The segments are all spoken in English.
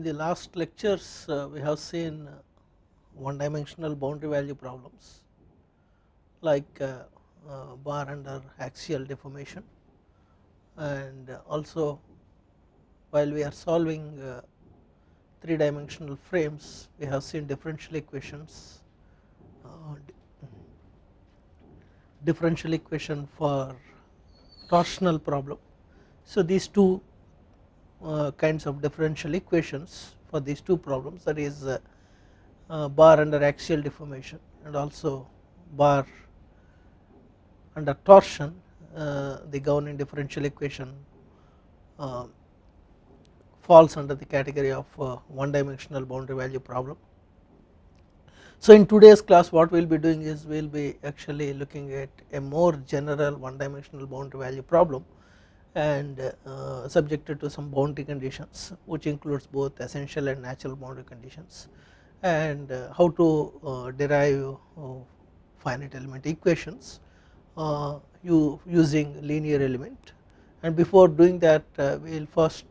In the last lectures, uh, we have seen uh, one dimensional boundary value problems like uh, uh, bar under axial deformation and also while we are solving uh, three dimensional frames, we have seen differential equations, uh, differential equation for torsional problem. So, these two uh, kinds of differential equations for these two problems that is uh, uh, bar under axial deformation and also bar under torsion the governing differential equation falls under the category of one dimensional boundary value problem. So in today's class what we will be doing is we will be actually looking at a more general one dimensional boundary value problem and uh, subjected to some boundary conditions which includes both essential and natural boundary conditions and uh, how to uh, derive uh, finite element equations uh, you using linear element and before doing that uh, we will first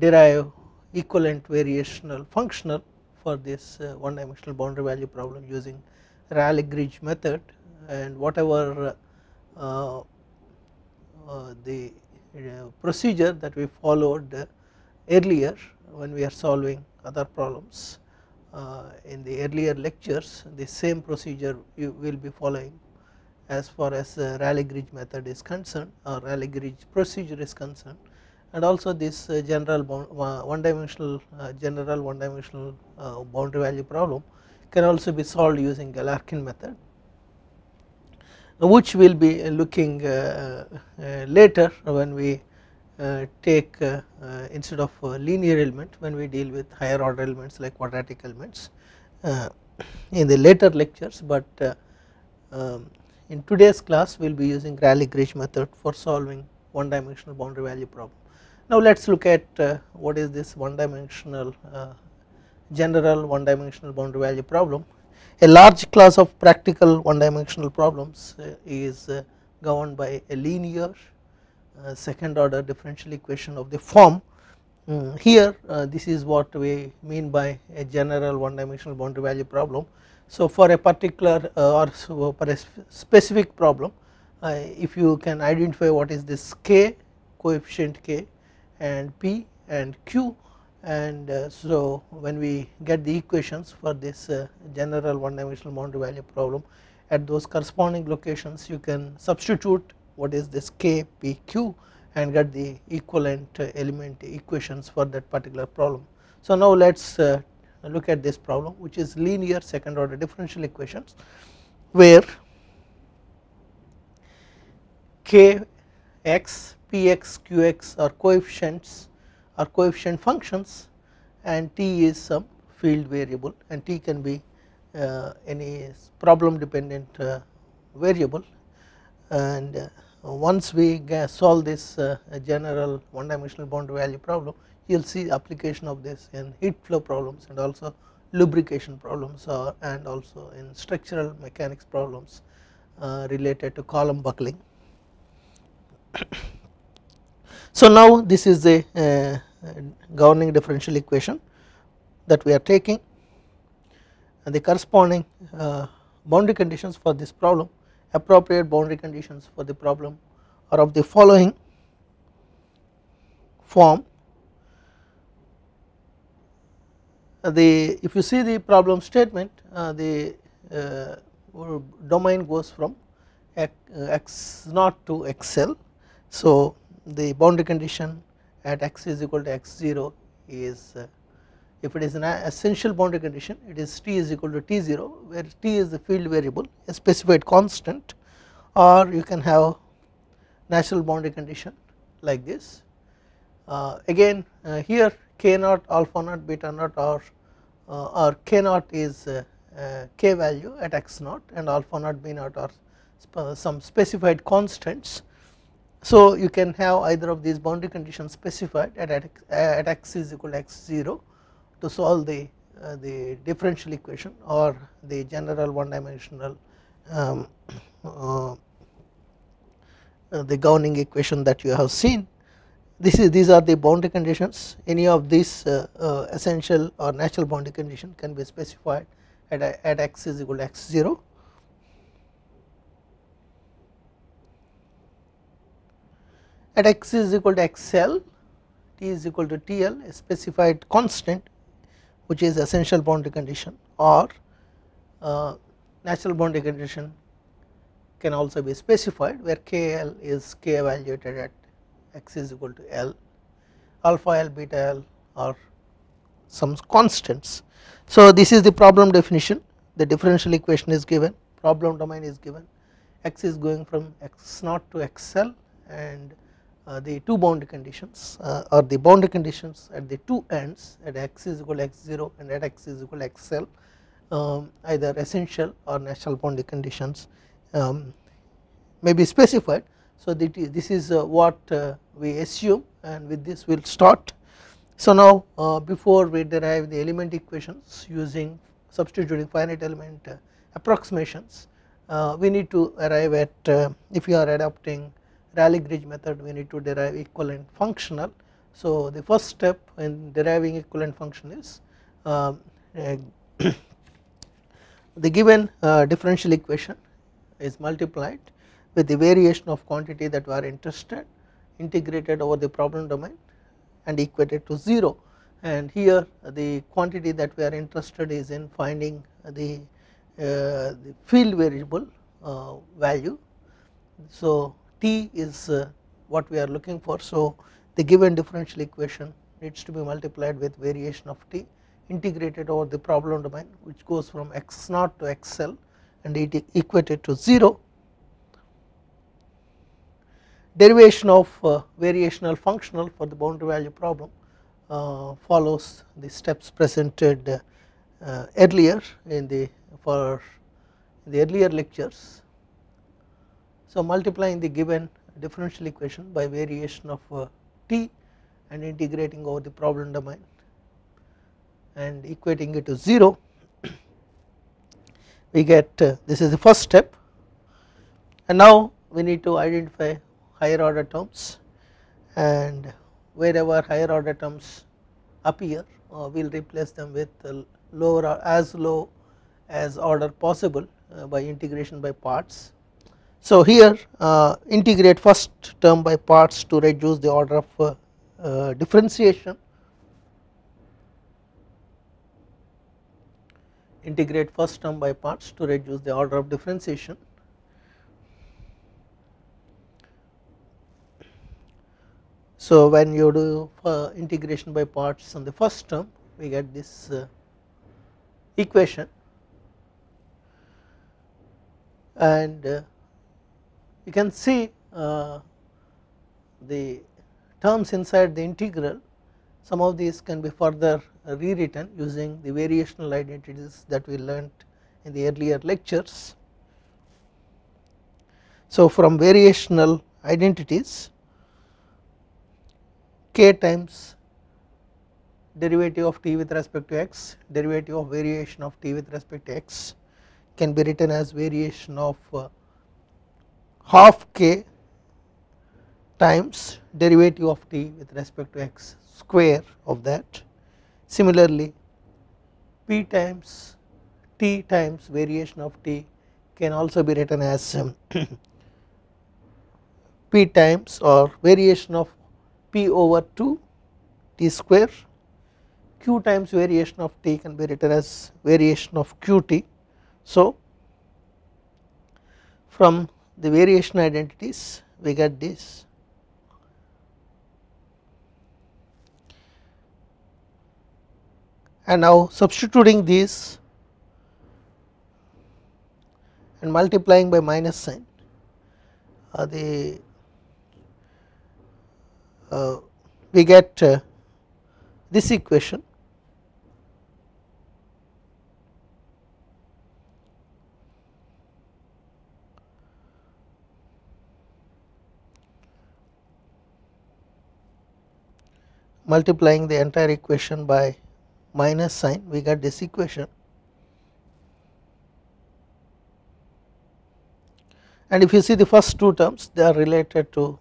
derive equivalent variational functional for this one dimensional boundary value problem using Rayleigh-Grigge method and whatever uh, the procedure that we followed uh, earlier when we are solving other problems. Uh, in the earlier lectures the same procedure we will be following as far as the Rayleigh-Ridge method is concerned or Rayleigh-Ridge procedure is concerned and also this uh, general one dimensional uh, general one dimensional boundary value problem can also be solved using Galerkin method which we will be looking uh, uh, later when we uh, take instead of linear element when we deal with higher order elements like quadratic elements in the later lectures but um, in today's class we will be using rayleigh grish method for solving one dimensional boundary value problem. Now let us look at uh, what is this one dimensional uh, general one dimensional boundary value problem a large class of practical one dimensional problems uh, is uh, governed by a linear uh, second order differential equation of the form. Mm, here this is what we mean by a general one dimensional boundary value problem. So, for a particular or so for a specific problem if you can identify what is this k coefficient k and p and q and uh, so when we get the equations for this uh, general one dimensional boundary value problem at those corresponding locations you can substitute what is this k p q and get the equivalent uh, element equations for that particular problem. So now let us uh, look at this problem which is linear second order differential equations where k x p x q x are coefficients are coefficient functions and t is some field variable and t can be uh, any problem dependent uh, variable and uh, once we solve this uh, general one dimensional boundary value problem you will see application of this in heat flow problems and also lubrication problems or, and also in structural mechanics problems uh, related to column buckling. So, now this is the uh, governing differential equation that we are taking and the corresponding uh, boundary conditions for this problem appropriate boundary conditions for the problem are of the following form the if you see the problem statement uh, the uh, domain goes from x, uh, x naught to xl so the boundary condition at x is equal to x0 is uh, if it is an essential boundary condition it is t is equal to t0 where t is the field variable a specified constant or you can have natural boundary condition like this. Uh, again uh, here k naught alpha naught beta naught or uh, or k naught is uh, uh, k value at x naught and alpha naught b naught are sp some specified constants so you can have either of these boundary conditions specified at, at, at x is equal to x0 to solve the, uh, the differential equation or the general one dimensional um, uh, the governing equation that you have seen. This is these are the boundary conditions any of these uh, uh, essential or natural boundary condition can be specified at, at x is equal to x0 at x is equal to xl, t is equal to tl a specified constant which is essential boundary condition or uh, natural boundary condition can also be specified where kl is k evaluated at x is equal to l, alpha l, beta l or some constants. So, this is the problem definition the differential equation is given problem domain is given x is going from x naught to xl and uh, the two boundary conditions uh, or the boundary conditions at the two ends at x is equal to x0 and at x is equal to xl um, either essential or natural boundary conditions um, may be specified. So, this is uh, what we assume and with this we will start. So, now before we derive the element equations using substituting finite element approximations, we need to arrive at if we are adopting rayleigh grid method we need to derive equivalent functional. So the first step in deriving equivalent function is uh, the given uh, differential equation is multiplied with the variation of quantity that we are interested integrated over the problem domain and equated to 0 and here the quantity that we are interested is in finding the, uh, the field variable uh, value. So t is uh, what we are looking for. So, the given differential equation needs to be multiplied with variation of t integrated over the problem domain which goes from x naught to xl and it equated to 0. Derivation of uh, variational functional for the boundary value problem uh, follows the steps presented uh, earlier in the for the earlier lectures so, multiplying the given differential equation by variation of uh, t and integrating over the problem domain and equating it to 0 we get uh, this is the first step and now we need to identify higher order terms and wherever higher order terms appear uh, we will replace them with uh, lower or as low as order possible uh, by integration by parts so, here uh, integrate first term by parts to reduce the order of uh, uh, differentiation, integrate first term by parts to reduce the order of differentiation. So, when you do uh, integration by parts on the first term we get this uh, equation and uh, you can see uh, the terms inside the integral some of these can be further rewritten using the variational identities that we learnt in the earlier lectures. So, from variational identities k times derivative of t with respect to x, derivative of variation of t with respect to x can be written as variation of uh, half k times derivative of t with respect to x square of that. Similarly, p times t times variation of t can also be written as um, p times or variation of p over 2 t square q times variation of t can be written as variation of qt. So, from the variation identities we get this. And now substituting this and multiplying by minus sign uh, the uh, we get uh, this equation multiplying the entire equation by minus sign we get this equation and if you see the first two terms they are related to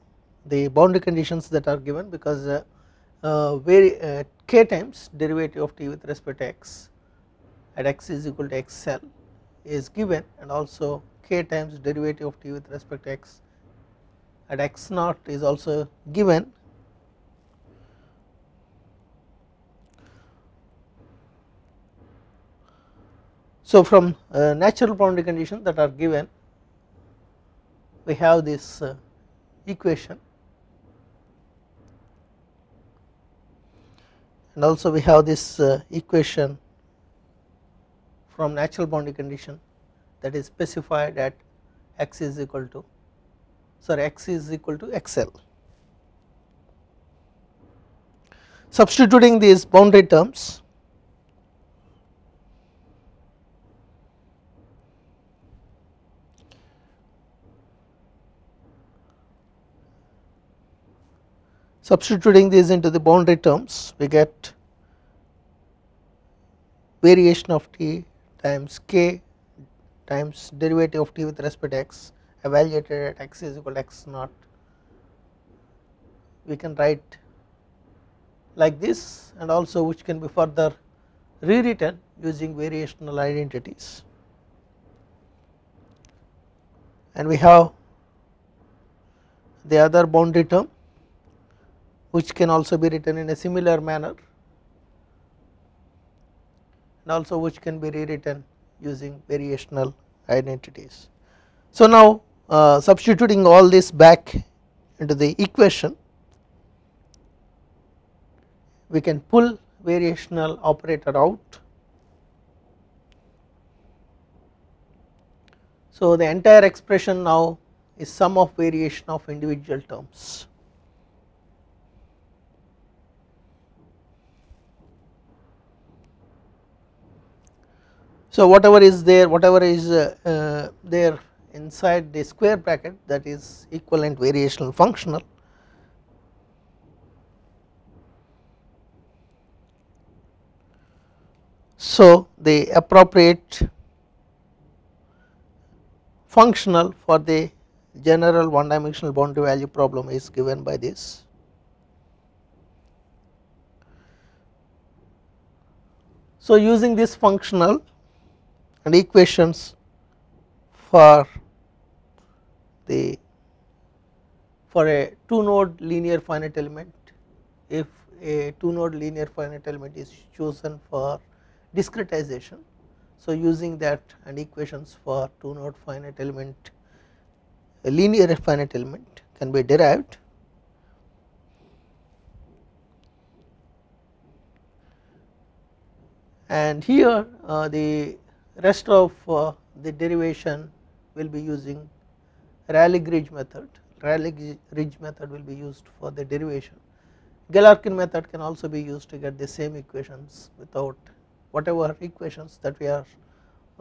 the boundary conditions that are given because uh, uh, very, uh, k times derivative of t with respect to x at x is equal to xl is given and also k times derivative of t with respect to x at x naught is also given So, from uh, natural boundary conditions that are given we have this uh, equation and also we have this uh, equation from natural boundary condition that is specified at x is equal to sorry x is equal to xl. Substituting these boundary terms Substituting these into the boundary terms, we get variation of t times k times derivative of t with respect to x evaluated at x is equal to x naught. We can write like this and also which can be further rewritten using variational identities. And we have the other boundary term which can also be written in a similar manner and also which can be rewritten using variational identities. So, now uh, substituting all this back into the equation we can pull variational operator out. So, the entire expression now is sum of variation of individual terms. So, whatever is there whatever is uh, uh, there inside the square bracket that is equivalent variational functional So, the appropriate functional for the general one dimensional boundary value problem is given by this. So, using this functional and equations for the for a two node linear finite element if a two node linear finite element is chosen for discretization. So, using that and equations for two node finite element a linear finite element can be derived. And here uh, the rest of uh, the derivation will be using Rayleigh-Ridge method, Rayleigh-Ridge method will be used for the derivation. Galerkin method can also be used to get the same equations without whatever equations that we are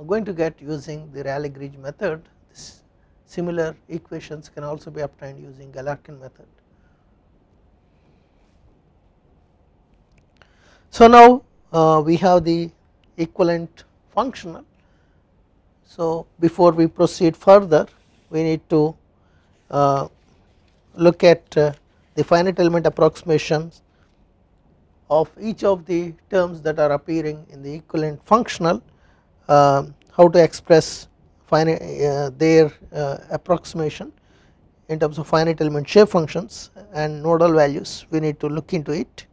going to get using the Rayleigh-Ridge method, this similar equations can also be obtained using Galerkin method. So now uh, we have the equivalent functional. So, before we proceed further we need to uh, look at uh, the finite element approximations of each of the terms that are appearing in the equivalent functional, uh, how to express finite, uh, their uh, approximation in terms of finite element shape functions and nodal values we need to look into it.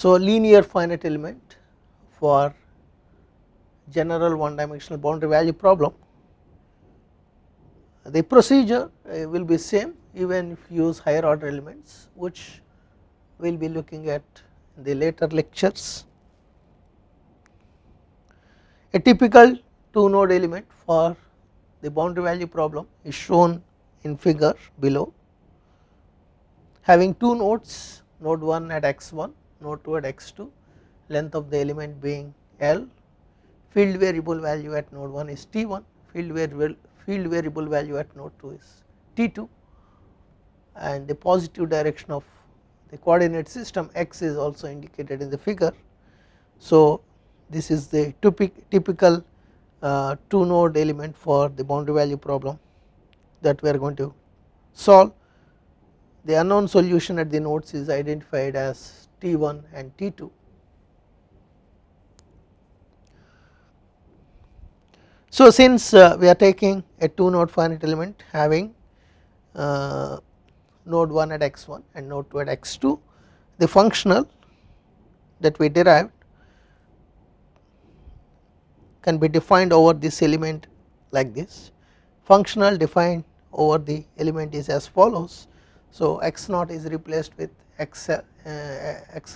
So, linear finite element for general one dimensional boundary value problem. The procedure uh, will be same even if you use higher order elements which we will be looking at in the later lectures. A typical two node element for the boundary value problem is shown in figure below having two nodes node 1 at x1 node toward at x2 length of the element being L field variable value at node 1 is T1 field variable field variable value at node 2 is T2 and the positive direction of the coordinate system x is also indicated in the figure. So, this is the typical uh, 2 node element for the boundary value problem that we are going to solve. The unknown solution at the nodes is identified as T1 and T2. So, since uh, we are taking a 2 node finite element having uh, node 1 at x1 and node 2 at x2, the functional that we derived can be defined over this element like this. Functional defined over the element is as follows. So, x naught is replaced with x, uh,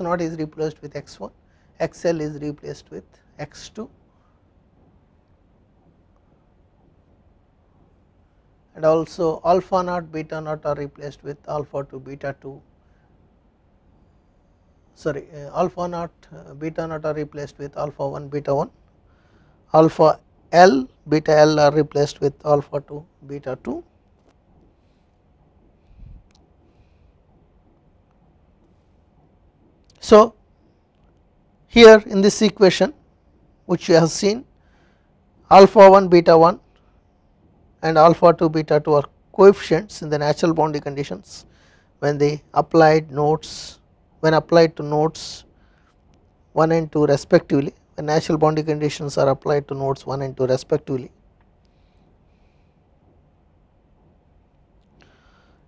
naught is replaced with x1, xl is replaced with x2 and also alpha naught beta naught are replaced with alpha 2 beta 2 sorry uh, alpha naught uh, beta naught are replaced with alpha 1 beta 1 alpha l beta l are replaced with alpha 2 beta 2 So, here in this equation which you have seen alpha 1 beta 1 and alpha 2 beta 2 are coefficients in the natural boundary conditions when they applied nodes when applied to nodes 1 and 2 respectively when natural boundary conditions are applied to nodes 1 and 2 respectively.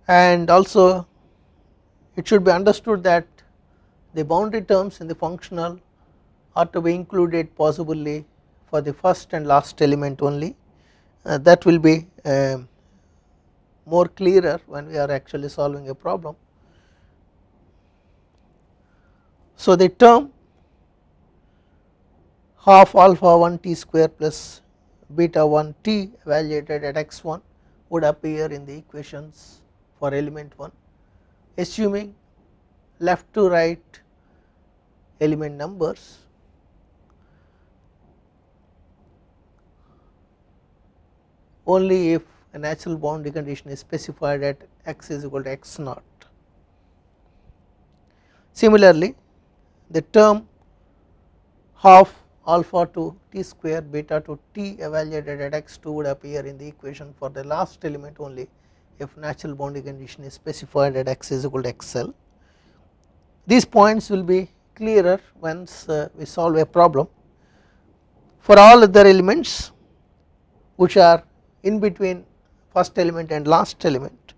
And also it should be understood that the boundary terms in the functional are to be included possibly for the first and last element only. Uh, that will be uh, more clearer when we are actually solving a problem. So, the term half alpha 1 t square plus beta 1 t evaluated at x 1 would appear in the equations for element 1 assuming left to right element numbers only if a natural boundary condition is specified at x is equal to x naught. Similarly, the term half alpha to t square beta to t evaluated at x2 would appear in the equation for the last element only if natural boundary condition is specified at x is equal to xl. These points will be clearer once uh, we solve a problem for all other elements which are in between first element and last element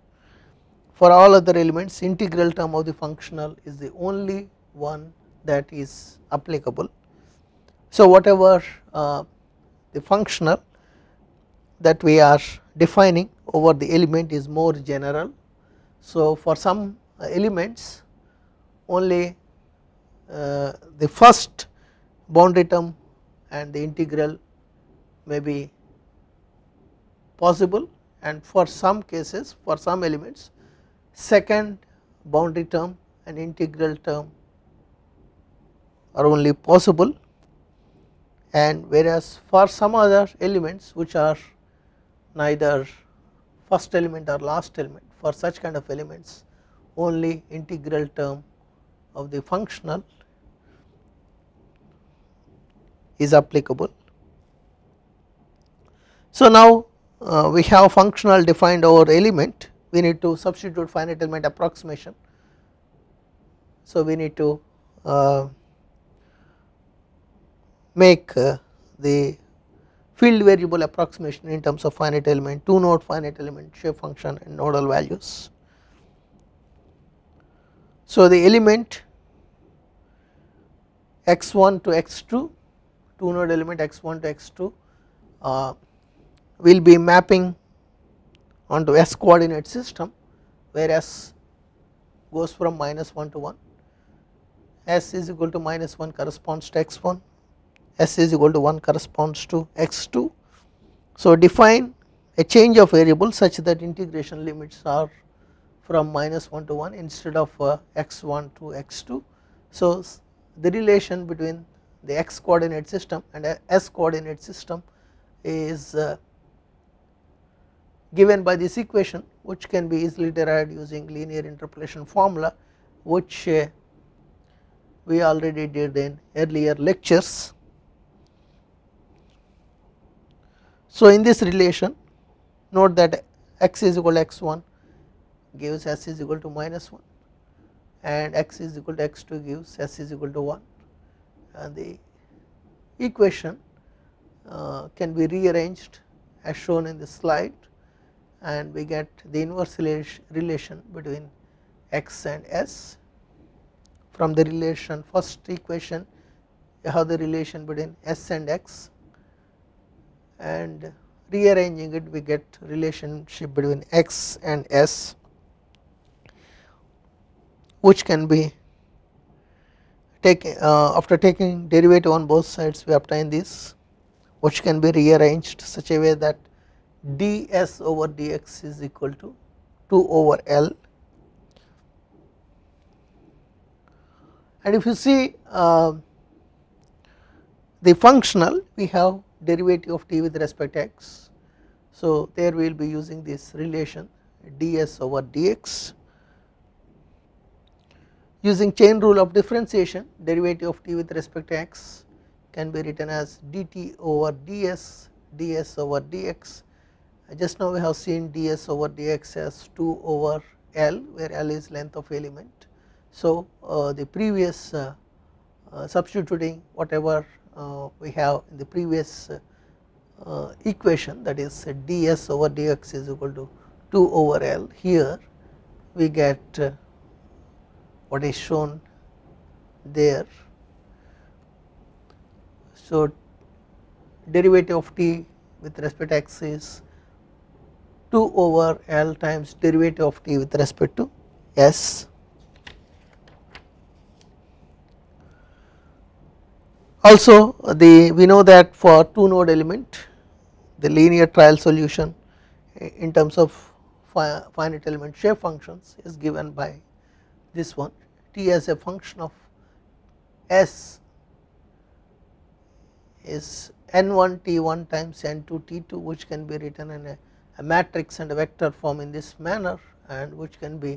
for all other elements integral term of the functional is the only one that is applicable. So, whatever uh, the functional that we are defining over the element is more general. So, for some uh, elements only uh, the first boundary term and the integral may be possible and for some cases for some elements second boundary term and integral term are only possible and whereas for some other elements which are neither first element or last element for such kind of elements only integral term of the functional is applicable. So, now uh, we have functional defined over element we need to substitute finite element approximation. So, we need to uh, make uh, the field variable approximation in terms of finite element, 2 node finite element, shape function and nodal values. So, the element x1 to x2 2 node element x1 to x2 uh, will be mapping onto s coordinate system where s goes from minus 1 to 1 s is equal to minus 1 corresponds to x1 s is equal to 1 corresponds to x2 so define a change of variable such that integration limits are from minus 1 to 1 instead of uh, x1 to x2 so the relation between the x coordinate system and a s coordinate system is uh, given by this equation which can be easily derived using linear interpolation formula which uh, we already did in earlier lectures. So, in this relation note that x is equal to x1 gives s is equal to minus 1 and x is equal to x2 gives s is equal to 1 the equation uh, can be rearranged as shown in the slide and we get the inverse relation between x and s from the relation first equation you have the relation between s and x and rearranging it we get relationship between x and s which can be take uh, after taking derivative on both sides we obtain this which can be rearranged such a way that ds over dx is equal to 2 over L and if you see uh, the functional we have derivative of t with respect to x. So, there we will be using this relation ds over dx Using chain rule of differentiation, derivative of t with respect to x can be written as dt over ds, ds over dx. Just now we have seen ds over dx as 2 over L, where L is length of element. So, uh, the previous uh, uh, substituting whatever uh, we have in the previous uh, uh, equation that is ds over dx is equal to 2 over L here we get what is shown there. So, derivative of t with respect to x is 2 over L times derivative of t with respect to s. Also the we know that for 2 node element the linear trial solution in terms of finite element shape functions is given by this one t as a function of s is n1 t1 times n2 t2 which can be written in a, a matrix and a vector form in this manner and which can be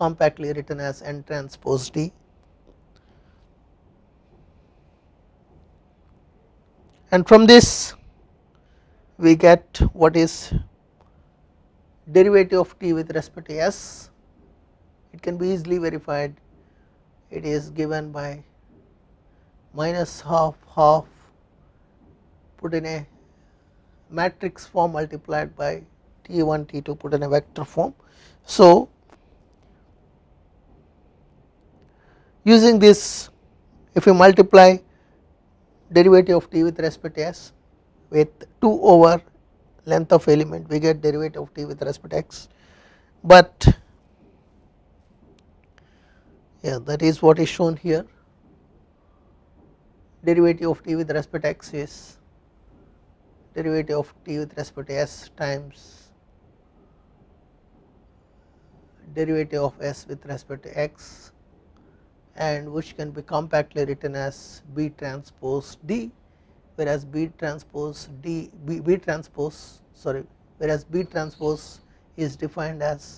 compactly written as n transpose d. And from this we get what is derivative of t with respect to s it can be easily verified. It is given by minus half half put in a matrix form multiplied by T1 T2 put in a vector form. So, using this if you multiply derivative of t with respect to s with 2 over length of element we get derivative of t with respect to x but yeah that is what is shown here derivative of t with respect to x is derivative of t with respect to s times derivative of s with respect to x and which can be compactly written as b transpose d whereas b transpose d b, b transpose sorry whereas b transpose is defined as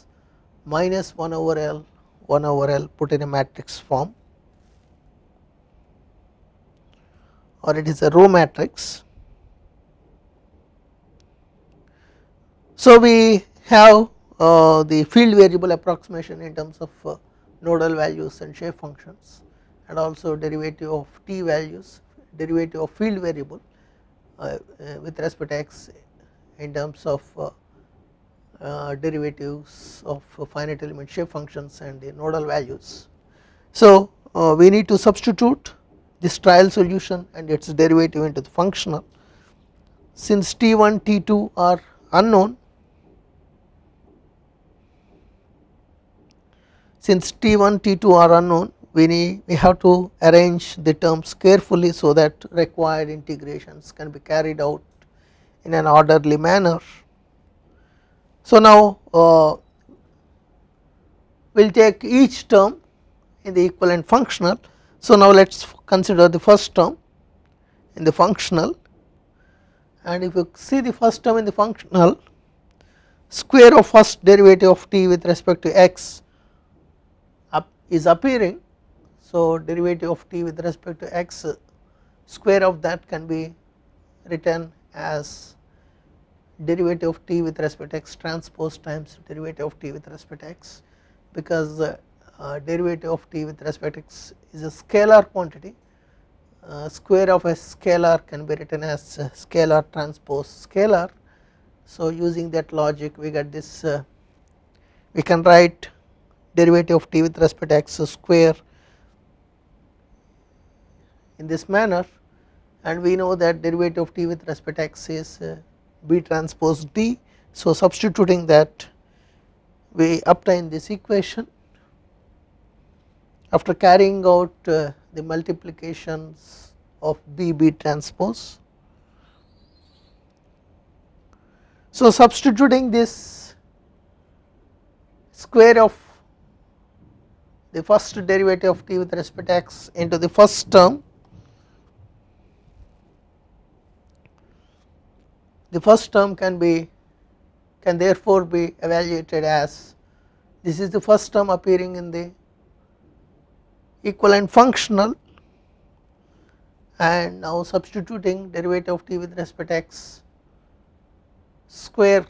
minus 1 over l 1 over L put in a matrix form or it is a row matrix. So, we have uh, the field variable approximation in terms of uh, nodal values and shape functions and also derivative of t values, derivative of field variable uh, uh with respect to x in terms of uh, uh, derivatives of finite element shape functions and the nodal values. So, uh, we need to substitute this trial solution and its derivative into the functional. Since T1, T2 are unknown, since T1, T2 are unknown, we need we have to arrange the terms carefully so that required integrations can be carried out in an orderly manner. So, now uh, we will take each term in the equivalent functional. So, now let us consider the first term in the functional and if you see the first term in the functional square of first derivative of t with respect to x up is appearing. So, derivative of t with respect to x square of that can be written as derivative of t with respect to x transpose times derivative of t with respect to x because uh, uh, derivative of t with respect to x is a scalar quantity. Uh, square of a scalar can be written as uh, scalar transpose scalar. So, using that logic we get this uh, we can write derivative of t with respect to x square in this manner and we know that derivative of t with respect to x is B transpose D. So, substituting that we obtain this equation after carrying out uh, the multiplications of B B transpose. So, substituting this square of the first derivative of t with respect to x into the first term the first term can be can therefore be evaluated as this is the first term appearing in the equivalent functional and now substituting derivative of t with respect x square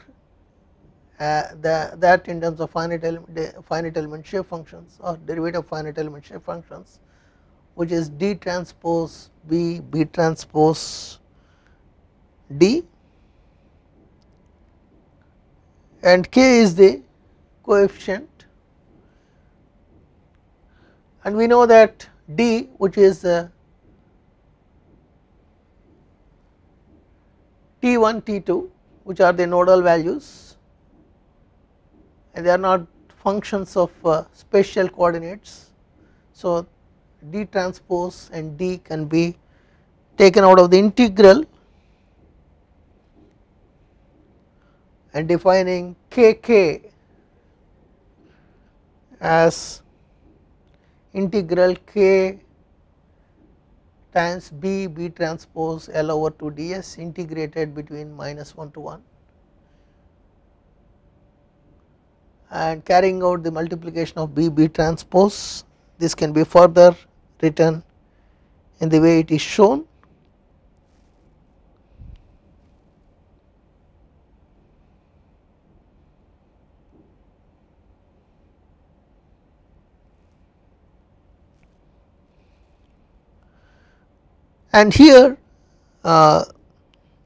uh, the, that in terms of finite element, finite element shape functions or derivative of finite element shape functions which is d transpose b b transpose d and k is the coefficient and we know that d which is uh, t1 t2 which are the nodal values and they are not functions of uh, spatial coordinates. So, d transpose and d can be taken out of the integral and defining k k as integral k times b b transpose l over 2 ds integrated between minus 1 to 1 and carrying out the multiplication of b b transpose this can be further written in the way it is shown and here uh,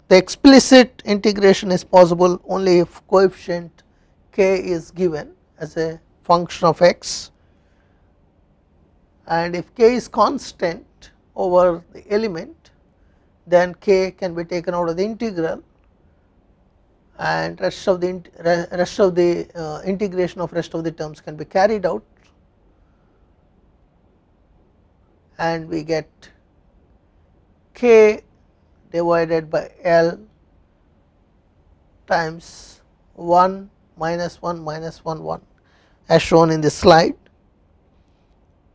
the explicit integration is possible only if coefficient k is given as a function of x and if k is constant over the element then k can be taken out of the integral and rest of the rest of the uh, integration of rest of the terms can be carried out and we get k divided by L times 1 minus 1 minus 1 1 as shown in this slide.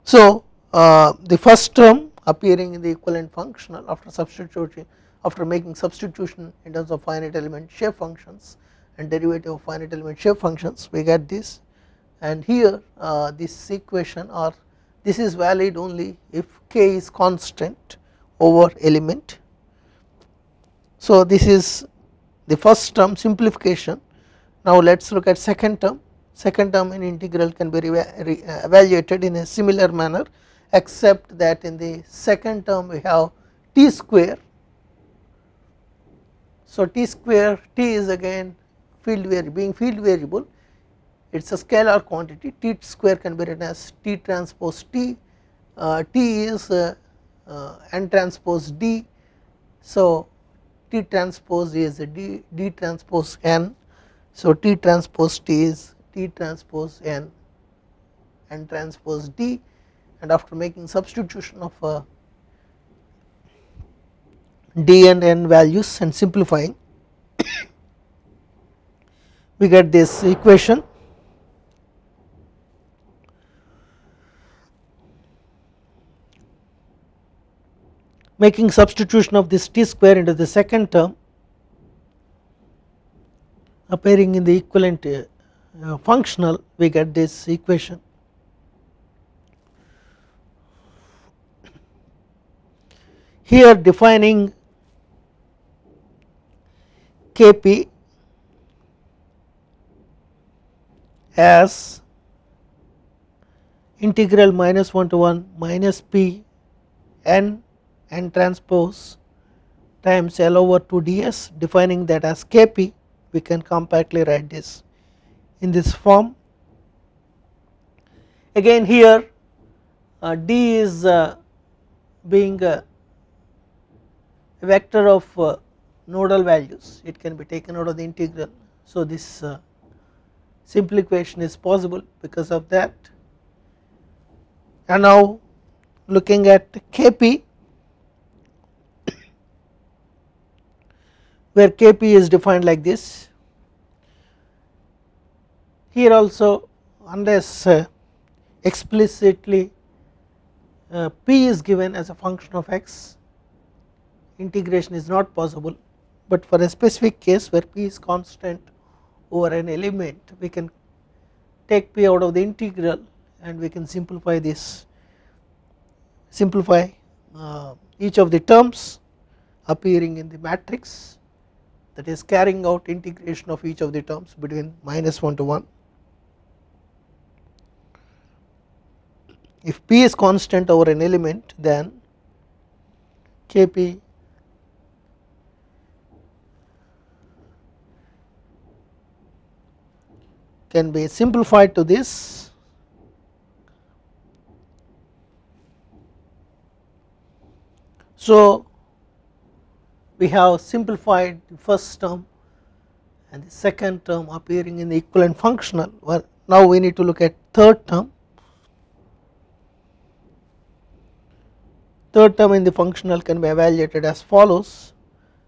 So, uh, the first term appearing in the equivalent functional after substituting after making substitution in terms of finite element shape functions and derivative of finite element shape functions we get this and here uh, this equation or this is valid only if k is constant over element. So, this is the first term simplification. Now, let us look at second term. Second term in integral can be uh, evaluated in a similar manner except that in the second term we have t square. So, t square t is again field variable being field variable it is a scalar quantity t square can be written as t transpose t. Uh, t is uh, uh, n transpose D. So, T transpose is D, D transpose n. So, T transpose T is T transpose n, n transpose D and after making substitution of uh, D and n values and simplifying we get this equation making substitution of this t square into the second term appearing in the equivalent uh, uh functional we get this equation. Here defining Kp as integral minus 1 to 1 minus p n and transpose times L over 2 ds defining that as Kp we can compactly write this in this form. Again here uh, d is uh, being uh, a vector of uh, nodal values it can be taken out of the integral. So, this uh, simple equation is possible because of that and now looking at Kp where Kp is defined like this. Here also unless uh, explicitly uh, P is given as a function of x integration is not possible, but for a specific case where P is constant over an element we can take P out of the integral and we can simplify this simplify uh, each of the terms appearing in the matrix that is carrying out integration of each of the terms between minus 1 to 1. If p is constant over an element then kp can be simplified to this So, we have simplified the first term and the second term appearing in the equivalent functional well, now we need to look at third term third term in the functional can be evaluated as follows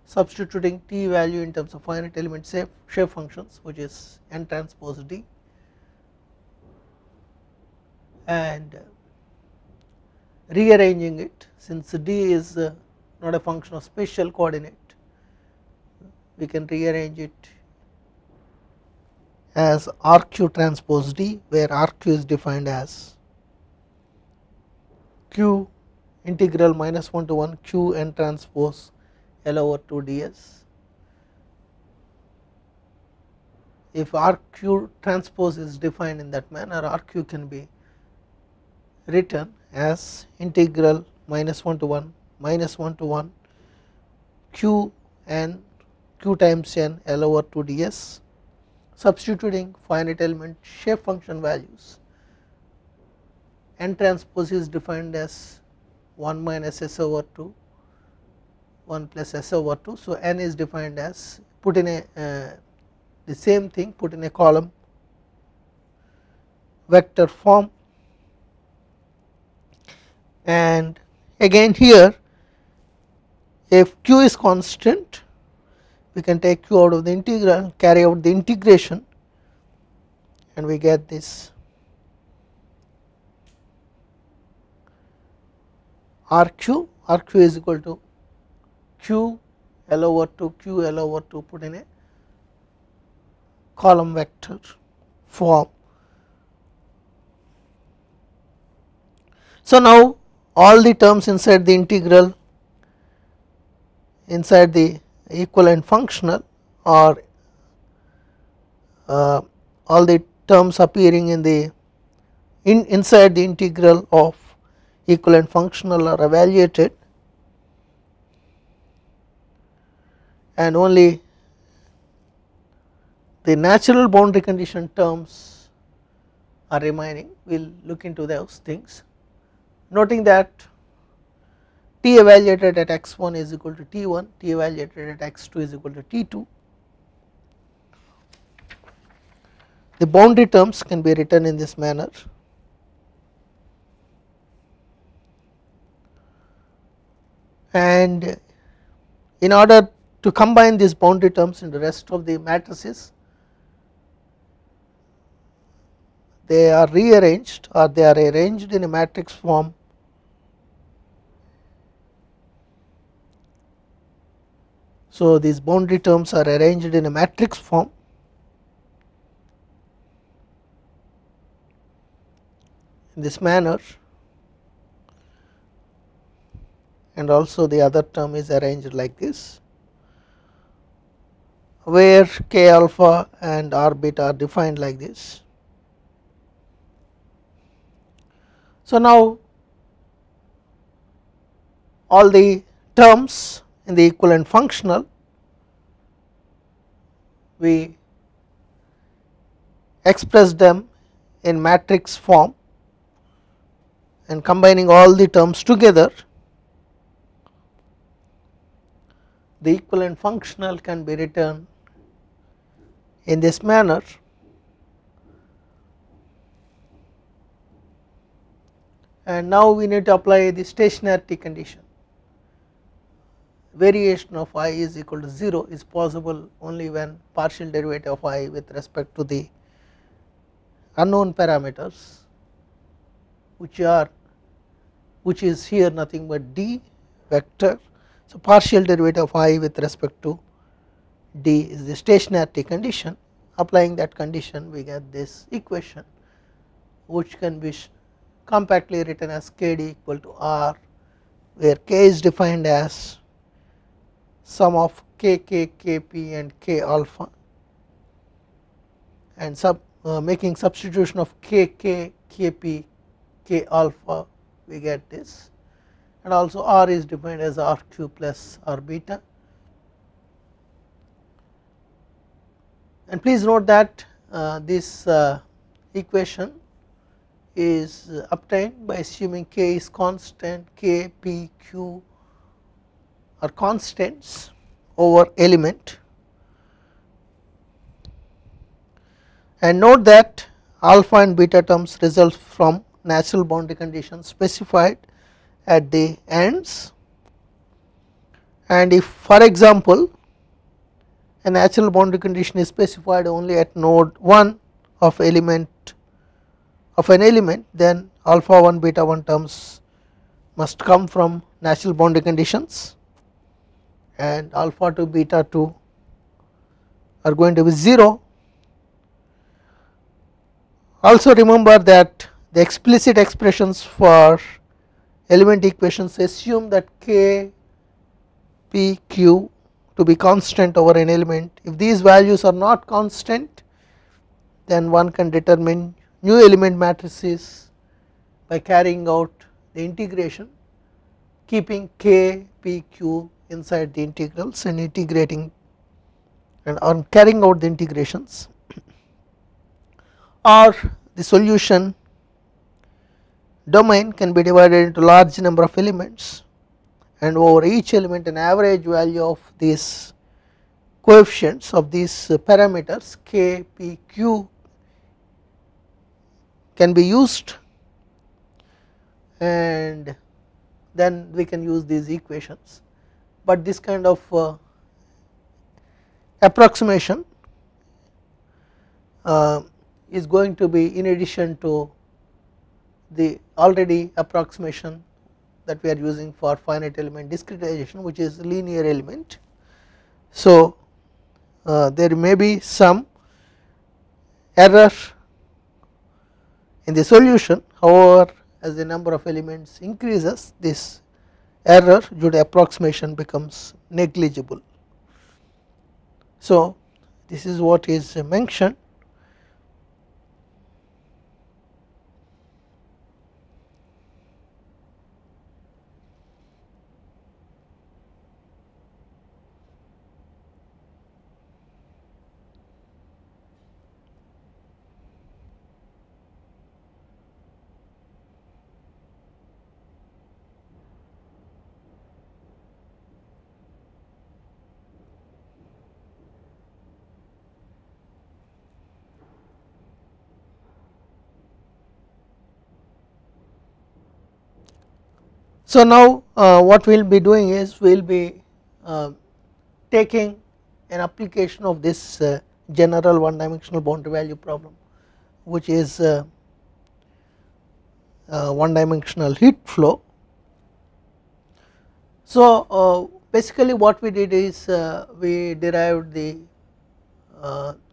substituting t value in terms of finite element shape, shape functions which is n transpose d and rearranging it since d is uh, not a function of spatial coordinate we can rearrange it as RQ transpose D where RQ is defined as Q integral minus 1 to 1 Q n transpose L over 2 ds. If RQ transpose is defined in that manner RQ can be written as integral minus 1 to 1 minus 1 to 1 q n q times n l over 2 ds substituting finite element shape function values n transpose is defined as 1 minus s over 2 1 plus s over 2. So, n is defined as put in a uh, the same thing put in a column vector form and again here if q is constant we can take q out of the integral carry out the integration and we get this RQ, RQ is equal to Q L over 2, Q L over 2 put in a column vector form. So, now all the terms inside the integral inside the equivalent functional or uh, all the terms appearing in the in inside the integral of equivalent functional are evaluated and only the natural boundary condition terms are remaining we will look into those things noting that t evaluated at x1 is equal to t1, t evaluated at x2 is equal to t2. The boundary terms can be written in this manner. And in order to combine these boundary terms in the rest of the matrices, they are rearranged or they are arranged in a matrix form So, these boundary terms are arranged in a matrix form. in this manner and also the other term is arranged like this where k alpha and r beta are defined like this. So, now all the terms in the equivalent functional we express them in matrix form and combining all the terms together the equivalent functional can be written in this manner and now we need to apply the stationarity condition variation of i is equal to 0 is possible only when partial derivative of i with respect to the unknown parameters which are which is here nothing but d vector. So, partial derivative of i with respect to d is the stationary condition applying that condition we get this equation which can be compactly written as kd equal to r where k is defined as sum of K K K P and k alpha and sub uh, making substitution of K K K P K alpha we get this and also r is defined as r q plus r beta. And please note that uh, this uh, equation is obtained by assuming k is constant k p q are constants over element and note that alpha and beta terms result from natural boundary conditions specified at the ends and if for example a natural boundary condition is specified only at node 1 of element of an element then alpha 1 beta 1 terms must come from natural boundary conditions and alpha to beta 2 are going to be 0. Also remember that the explicit expressions for element equations assume that k, p, q to be constant over an element. If these values are not constant then one can determine new element matrices by carrying out the integration keeping k, p, q inside the integrals and integrating and on carrying out the integrations or the solution domain can be divided into large number of elements and over each element an average value of these coefficients of these parameters k, p, q can be used and then we can use these equations but this kind of uh, approximation uh, is going to be in addition to the already approximation that we are using for finite element discretization which is linear element. So, uh, there may be some error in the solution however as the number of elements increases this error due to approximation becomes negligible. So, this is what is mentioned So, now uh, what we will be doing is we will be uh, taking an application of this uh, general one dimensional boundary value problem which is uh, uh, one dimensional heat flow. So, uh, basically what we did is we derived the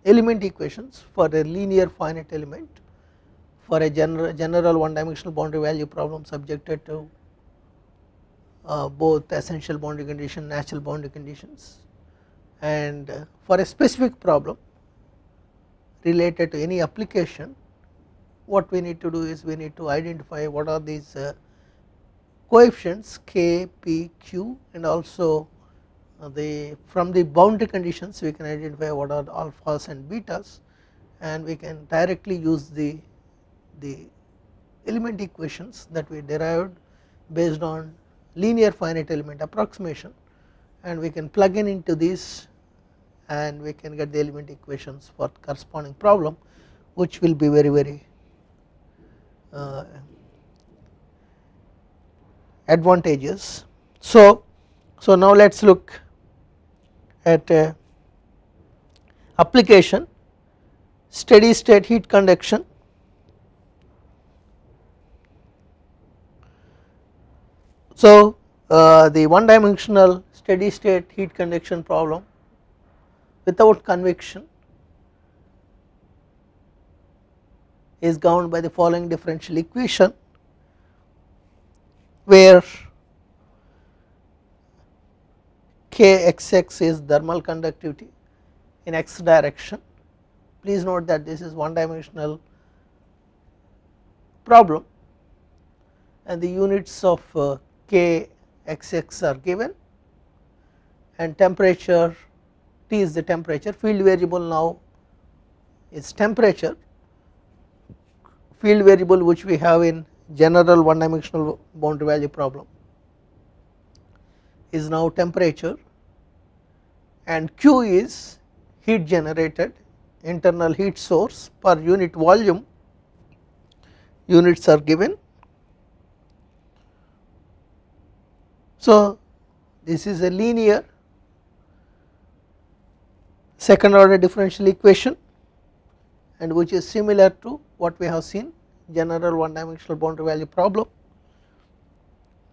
element equations for a linear finite element for a general general one dimensional boundary value problem subjected to uh, both essential boundary condition, natural boundary conditions and uh, for a specific problem related to any application what we need to do is we need to identify what are these uh, coefficients k, p, q and also the from the boundary conditions we can identify what are alphas and betas and we can directly use the the element equations that we derived based on linear finite element approximation and we can plug in into this, and we can get the element equations for corresponding problem which will be very very uh, advantageous. So, so now let us look at uh, application steady state heat conduction So, uh, the one dimensional steady state heat conduction problem without convection is governed by the following differential equation where kxx is thermal conductivity in x direction. Please note that this is one dimensional problem and the units of uh, K x x are given and temperature T is the temperature field variable now is temperature field variable which we have in general one dimensional boundary value problem is now temperature and Q is heat generated internal heat source per unit volume units are given So, this is a linear second order differential equation and which is similar to what we have seen general one dimensional boundary value problem.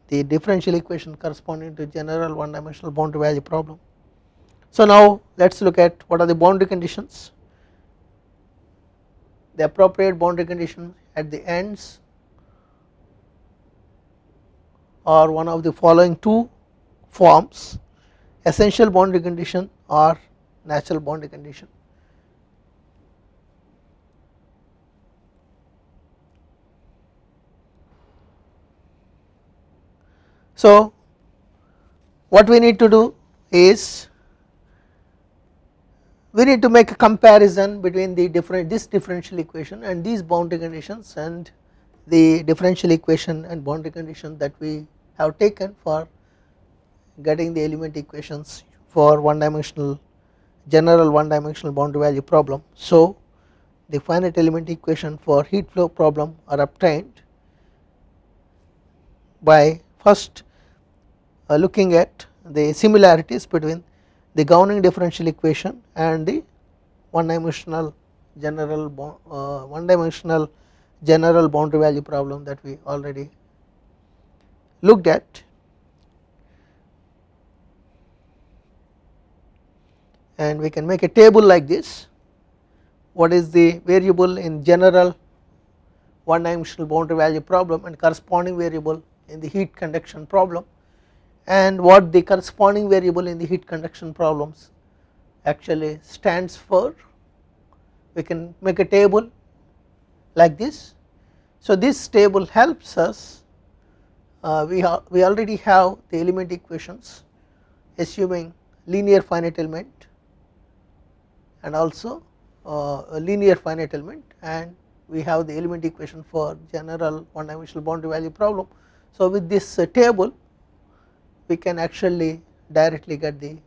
The differential equation corresponding to general one dimensional boundary value problem. So, now let us look at what are the boundary conditions, the appropriate boundary condition at the ends or one of the following two forms essential boundary condition or natural boundary condition. So, what we need to do is we need to make a comparison between the different this differential equation and these boundary conditions and the differential equation and boundary condition that we have taken for getting the element equations for one dimensional general one dimensional boundary value problem. So, the finite element equation for heat flow problem are obtained by first uh, looking at the similarities between the governing differential equation and the one dimensional general uh, one dimensional general boundary value problem that we already looked at and we can make a table like this what is the variable in general one dimensional boundary value problem and corresponding variable in the heat conduction problem and what the corresponding variable in the heat conduction problems actually stands for we can make a table like this. So, this table helps us uh, we, we already have the element equations assuming linear finite element and also uh, linear finite element and we have the element equation for general one dimensional boundary value problem. So, with this uh, table we can actually directly get the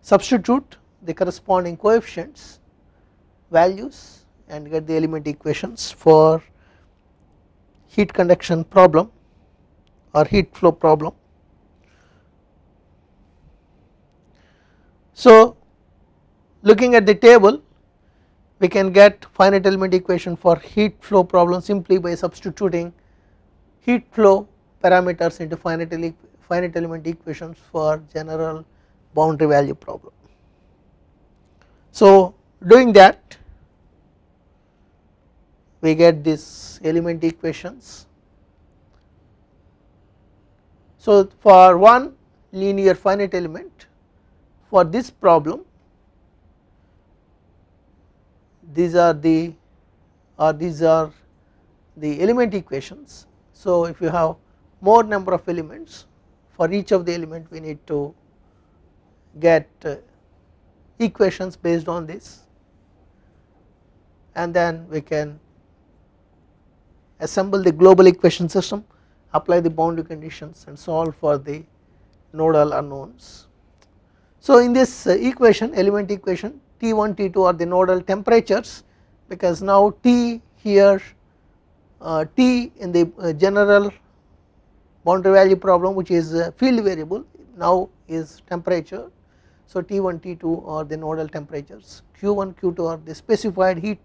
substitute the corresponding coefficients values and get the element equations for heat conduction problem or heat flow problem. So, looking at the table we can get finite element equation for heat flow problem simply by substituting heat flow parameters into finite, ele finite element equations for general boundary value problem. So, doing that we get these element equations so, for one linear finite element for this problem these are the or these are the element equations. So, if you have more number of elements for each of the element we need to get uh, equations based on this and then we can assemble the global equation system apply the boundary conditions and solve for the nodal unknowns. So, in this uh, equation element equation T1 T2 are the nodal temperatures because now T here uh, T in the uh, general boundary value problem which is uh, field variable now is temperature. So, T1 T2 are the nodal temperatures Q1 Q2 are the specified heat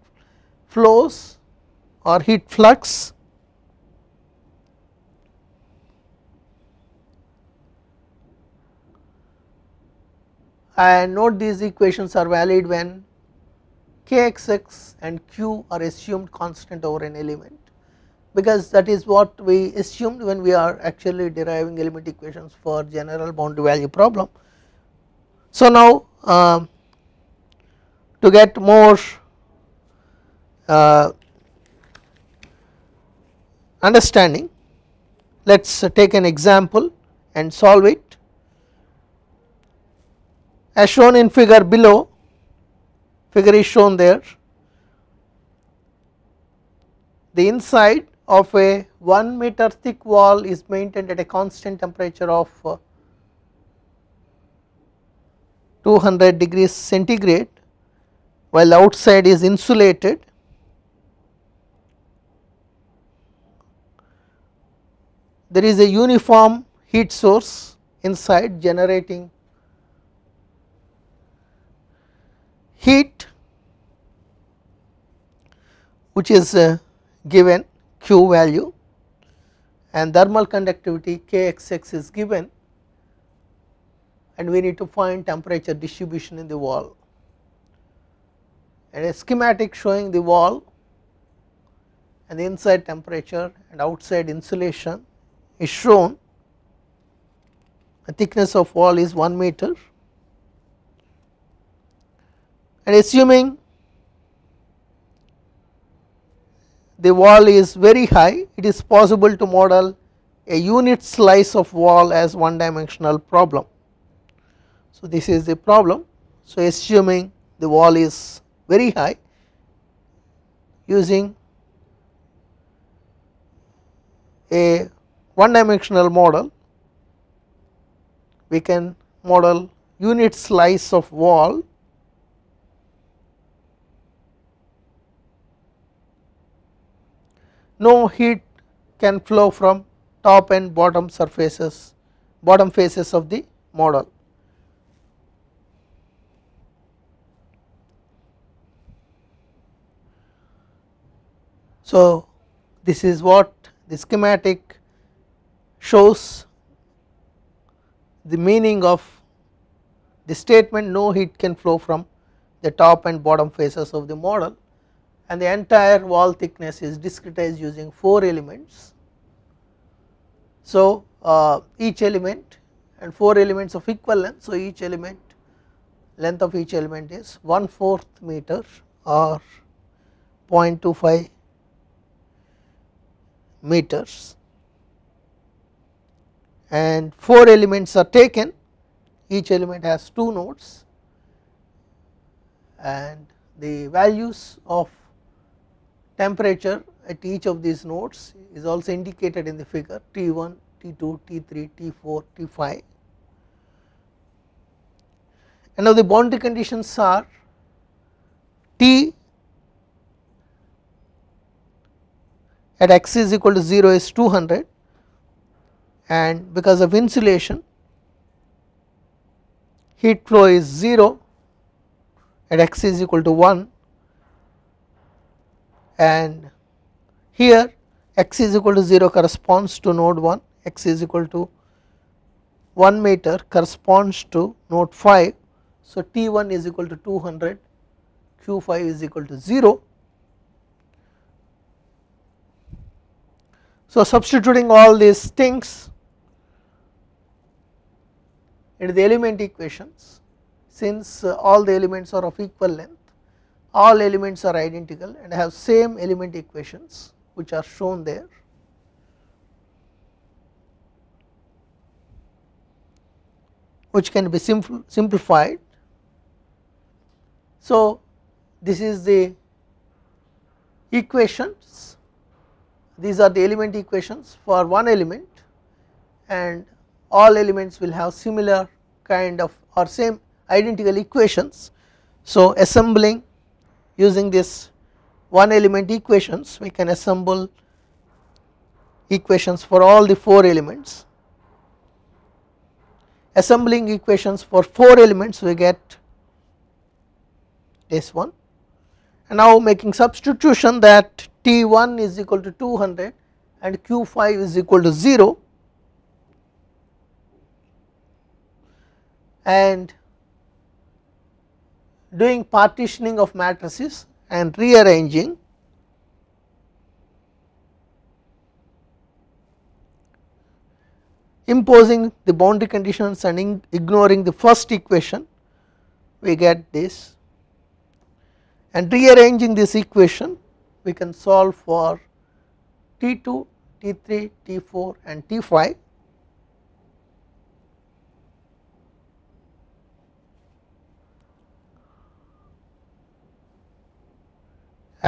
flows or heat flux and note these equations are valid when kxx and q are assumed constant over an element because that is what we assumed when we are actually deriving element equations for general boundary value problem. So, now uh, to get more uh, understanding let us take an example and solve it as shown in figure below, figure is shown there, the inside of a 1 meter thick wall is maintained at a constant temperature of uh, 200 degrees centigrade while outside is insulated there is a uniform heat source inside generating heat which is uh, given Q value and thermal conductivity Kxx is given and we need to find temperature distribution in the wall and a schematic showing the wall and the inside temperature and outside insulation is shown the thickness of wall is 1 meter and assuming the wall is very high, it is possible to model a unit slice of wall as one dimensional problem. So, this is the problem. So, assuming the wall is very high using a one dimensional model, we can model unit slice of wall no heat can flow from top and bottom surfaces bottom faces of the model. So, this is what the schematic shows the meaning of the statement no heat can flow from the top and bottom faces of the model and the entire wall thickness is discretized using 4 elements. So, uh, each element and 4 elements of equal length. So, each element length of each element is 1 fourth meter or 0.25 meters and 4 elements are taken each element has 2 nodes and the values of Temperature at each of these nodes is also indicated in the figure T1, T2, T3, T4, T5. And now the boundary conditions are T at x is equal to 0 is 200 and because of insulation heat flow is 0 at x is equal to 1 and here x is equal to 0 corresponds to node 1, x is equal to 1 meter corresponds to node 5. So, T1 is equal to 200, Q5 is equal to 0. So, substituting all these things into the element equations, since uh, all the elements are of equal length, all elements are identical and have same element equations which are shown there. which can be simpl simplified. So, this is the equations, these are the element equations for one element and all elements will have similar kind of or same identical equations. So, assembling using this one element equations we can assemble equations for all the 4 elements. Assembling equations for 4 elements we get this one and now making substitution that T1 is equal to 200 and Q5 is equal to 0 and doing partitioning of matrices and rearranging imposing the boundary conditions and ignoring the first equation we get this and rearranging this equation we can solve for T2, T3, T4 and T5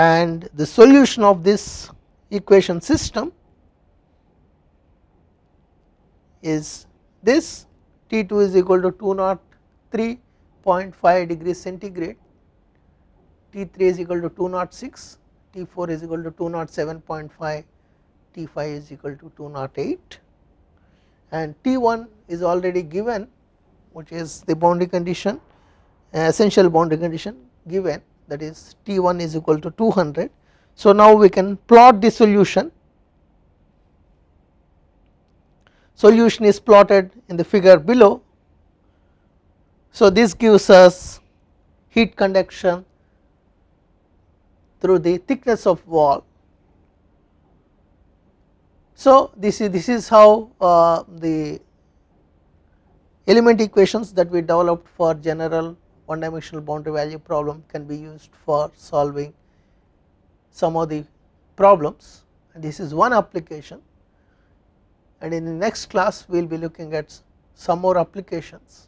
and the solution of this equation system is this T 2 is equal to 203.5 degree centigrade, T 3 is equal to 206, T 4 is equal to 207.5, T 5 is equal to 208 and T 1 is already given which is the boundary condition uh, essential boundary condition given that is T1 is equal to 200. So, now we can plot the solution. Solution is plotted in the figure below. So, this gives us heat conduction through the thickness of wall. So, this is this is how uh, the element equations that we developed for general one dimensional boundary value problem can be used for solving some of the problems and this is one application and in the next class we will be looking at some more applications